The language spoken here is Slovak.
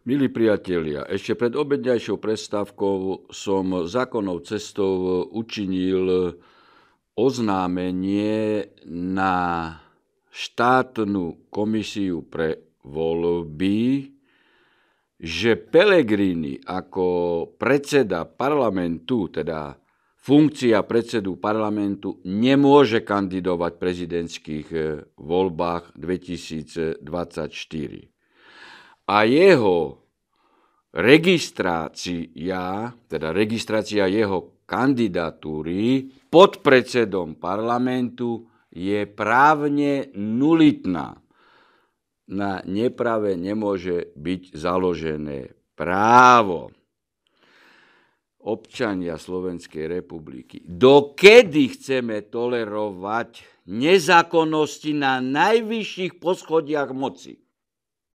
Milí priatelia, ešte pred obedňajšou prestávkou som zákonnou cestou učinil oznámenie na štátnu komisiu pre voľby, že Pelegrini ako predseda parlamentu, teda funkcia predsedu parlamentu, nemôže kandidovať v prezidentských voľbách 2024 a jeho registrácia, teda registrácia jeho kandidatúry pod predsedom parlamentu je právne nulitná. Na neprave nemôže byť založené právo občania Slovenskej republiky. Dokedy chceme tolerovať nezákonnosti na najvyšších poschodiach moci?